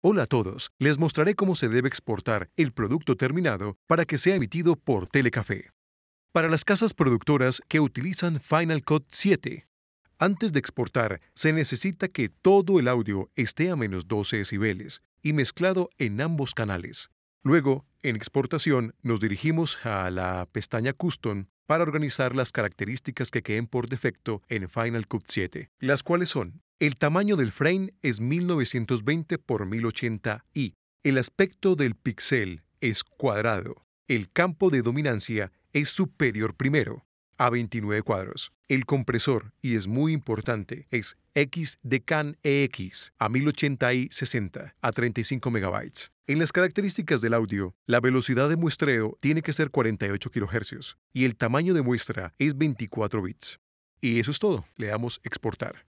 Hola a todos, les mostraré cómo se debe exportar el producto terminado para que sea emitido por Telecafé. Para las casas productoras que utilizan Final Cut 7, antes de exportar se necesita que todo el audio esté a menos 12 decibeles y mezclado en ambos canales. Luego, en exportación, nos dirigimos a la pestaña Custom para organizar las características que queden por defecto en Final Cut 7, las cuales son el tamaño del frame es 1920 x 1080i. El aspecto del píxel es cuadrado. El campo de dominancia es superior primero, a 29 cuadros. El compresor, y es muy importante, es XDCAN EX a 1080i 60 a 35 MB. En las características del audio, la velocidad de muestreo tiene que ser 48 kHz y el tamaño de muestra es 24 bits. Y eso es todo. Le damos exportar.